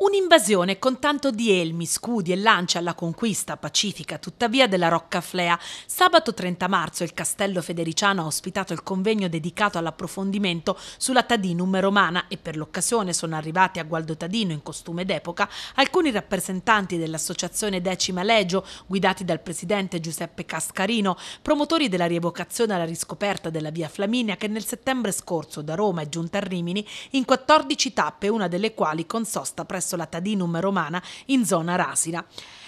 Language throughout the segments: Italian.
Un'invasione con tanto di elmi, scudi e lance alla conquista pacifica tuttavia della Rocca Flea. Sabato 30 marzo il Castello Federiciano ha ospitato il convegno dedicato all'approfondimento sulla Tadinum romana e per l'occasione sono arrivati a Gualdo Tadino in costume d'epoca alcuni rappresentanti dell'Associazione Decima Legio, guidati dal presidente Giuseppe Cascarino, promotori della rievocazione alla riscoperta della via Flaminia che nel settembre scorso da Roma è giunta a Rimini in 14 tappe, una delle quali con sosta presso presso la Tadinum romana in zona Rasina.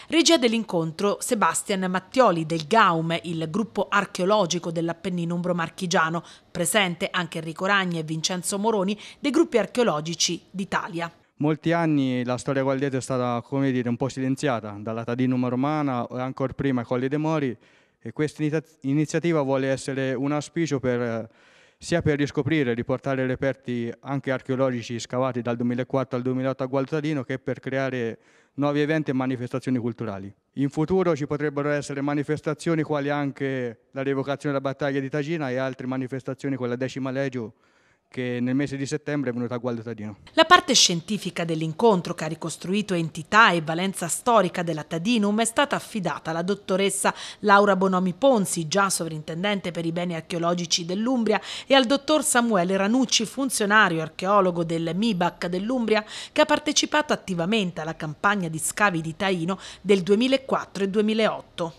Regia dell'incontro Sebastian Mattioli del GAUM, il gruppo archeologico dell'Appennino umbro-marchigiano, presente anche Enrico Ragni e Vincenzo Moroni dei gruppi archeologici d'Italia. Molti anni la storia gualdiete è stata, come dire, un po' silenziata dalla Tadinum romana e ancora prima Colli dei Mori e questa iniziativa vuole essere un auspicio per sia per riscoprire e riportare reperti anche archeologici scavati dal 2004 al 2008 a Gualtradino che per creare nuovi eventi e manifestazioni culturali. In futuro ci potrebbero essere manifestazioni quali anche la revocazione della battaglia di Tagina e altre manifestazioni con la decima legio che nel mese di settembre è venuta a Gualdo Tadino. La parte scientifica dell'incontro che ha ricostruito entità e valenza storica della Tadinum è stata affidata alla dottoressa Laura Bonomi Ponzi, già sovrintendente per i beni archeologici dell'Umbria, e al dottor Samuele Ranucci, funzionario archeologo del MIBAC dell'Umbria, che ha partecipato attivamente alla campagna di scavi di Taino del 2004 e 2008.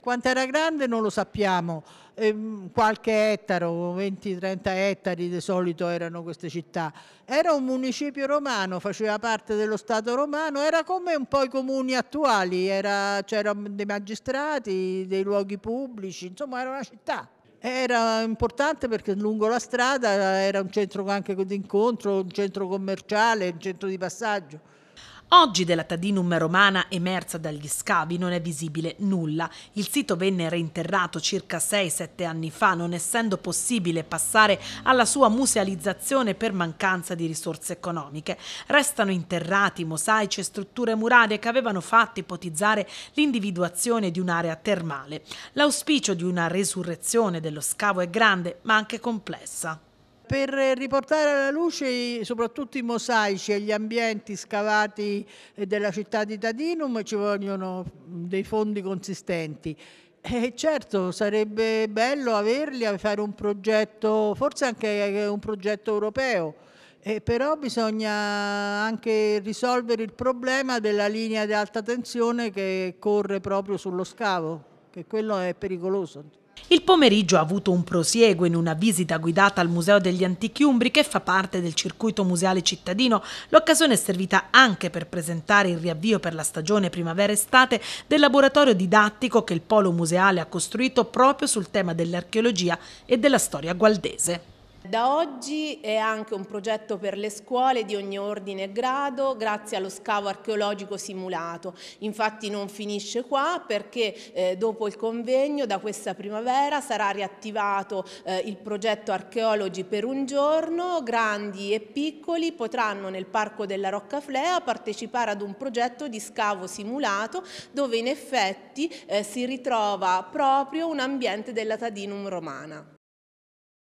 Quanto era grande non lo sappiamo, Ehm, qualche ettaro, 20-30 ettari di solito erano queste città. Era un municipio romano, faceva parte dello Stato romano, era come un po' i comuni attuali, c'erano dei magistrati, dei luoghi pubblici, insomma era una città. Era importante perché lungo la strada era un centro anche di incontro, un centro commerciale, un centro di passaggio. Oggi della Tadinum romana emersa dagli scavi non è visibile nulla. Il sito venne reinterrato circa 6-7 anni fa, non essendo possibile passare alla sua musealizzazione per mancanza di risorse economiche. Restano interrati mosaici e strutture murarie che avevano fatto ipotizzare l'individuazione di un'area termale. L'auspicio di una resurrezione dello scavo è grande, ma anche complessa per riportare alla luce soprattutto i mosaici e gli ambienti scavati eh, della città di Tadinum ci vogliono dei fondi consistenti. Eh, certo, sarebbe bello averli, fare un progetto, forse anche eh, un progetto europeo, eh, però bisogna anche risolvere il problema della linea di alta tensione che corre proprio sullo scavo, che quello è pericoloso. Il pomeriggio ha avuto un prosieguo in una visita guidata al Museo degli Antichi Umbri che fa parte del circuito museale cittadino. L'occasione è servita anche per presentare il riavvio per la stagione primavera-estate del laboratorio didattico che il Polo Museale ha costruito proprio sul tema dell'archeologia e della storia gualdese. Da oggi è anche un progetto per le scuole di ogni ordine e grado grazie allo scavo archeologico simulato. Infatti non finisce qua perché eh, dopo il convegno da questa primavera sarà riattivato eh, il progetto Archeologi per un giorno, grandi e piccoli potranno nel Parco della Roccaflea partecipare ad un progetto di scavo simulato dove in effetti eh, si ritrova proprio un ambiente della Tadinum romana.